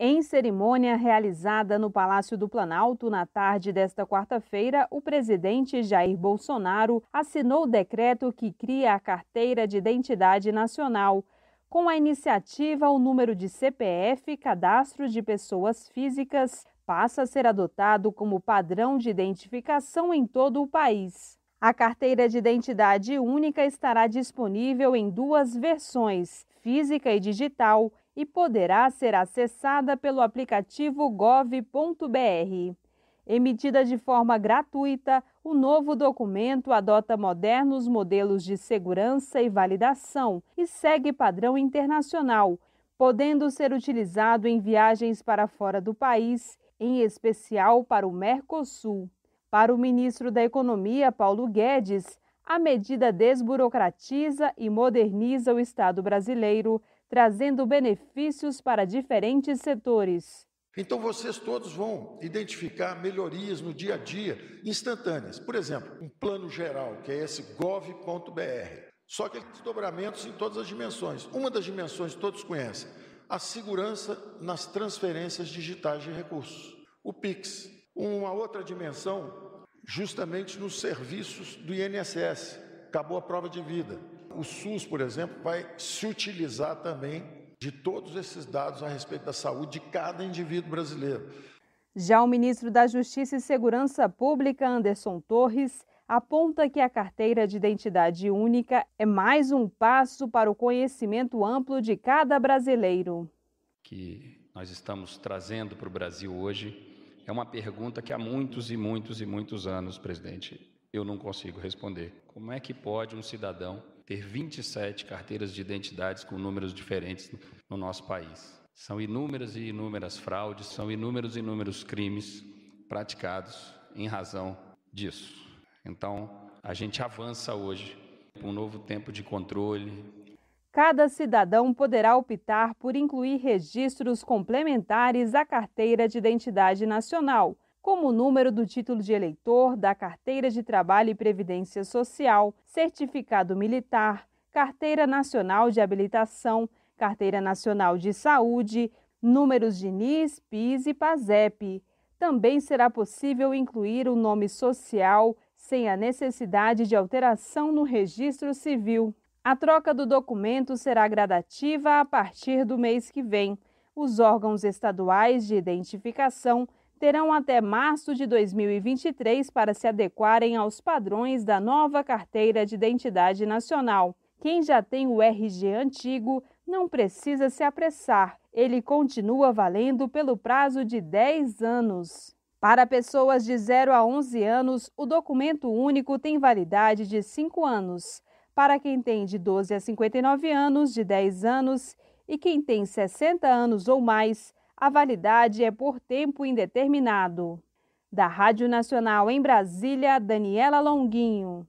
Em cerimônia realizada no Palácio do Planalto na tarde desta quarta-feira, o presidente Jair Bolsonaro assinou o decreto que cria a Carteira de Identidade Nacional. Com a iniciativa, o número de CPF, cadastro de pessoas físicas, passa a ser adotado como padrão de identificação em todo o país. A carteira de identidade única estará disponível em duas versões, física e digital, e poderá ser acessada pelo aplicativo gov.br. Emitida de forma gratuita, o novo documento adota modernos modelos de segurança e validação e segue padrão internacional, podendo ser utilizado em viagens para fora do país, em especial para o Mercosul. Para o ministro da Economia, Paulo Guedes, a medida desburocratiza e moderniza o Estado brasileiro, trazendo benefícios para diferentes setores. Então vocês todos vão identificar melhorias no dia a dia instantâneas. Por exemplo, um plano geral, que é esse gov.br. Só que ele tem desdobramentos em todas as dimensões. Uma das dimensões todos conhecem, a segurança nas transferências digitais de recursos, o Pix. Uma outra dimensão justamente nos serviços do INSS. Acabou a prova de vida. O SUS, por exemplo, vai se utilizar também de todos esses dados a respeito da saúde de cada indivíduo brasileiro. Já o ministro da Justiça e Segurança Pública, Anderson Torres, aponta que a carteira de identidade única é mais um passo para o conhecimento amplo de cada brasileiro. Que nós estamos trazendo para o Brasil hoje é uma pergunta que há muitos e muitos e muitos anos, presidente, eu não consigo responder. Como é que pode um cidadão ter 27 carteiras de identidades com números diferentes no nosso país? São inúmeras e inúmeras fraudes, são inúmeros e inúmeros crimes praticados em razão disso. Então, a gente avança hoje para um novo tempo de controle, Cada cidadão poderá optar por incluir registros complementares à carteira de identidade nacional, como o número do título de eleitor, da carteira de trabalho e previdência social, certificado militar, carteira nacional de habilitação, carteira nacional de saúde, números de NIS, PIS e PASEP. Também será possível incluir o nome social sem a necessidade de alteração no registro civil. A troca do documento será gradativa a partir do mês que vem. Os órgãos estaduais de identificação terão até março de 2023 para se adequarem aos padrões da nova Carteira de Identidade Nacional. Quem já tem o RG antigo não precisa se apressar, ele continua valendo pelo prazo de 10 anos. Para pessoas de 0 a 11 anos, o documento único tem validade de 5 anos para quem tem de 12 a 59 anos, de 10 anos e quem tem 60 anos ou mais, a validade é por tempo indeterminado. Da Rádio Nacional em Brasília, Daniela Longuinho.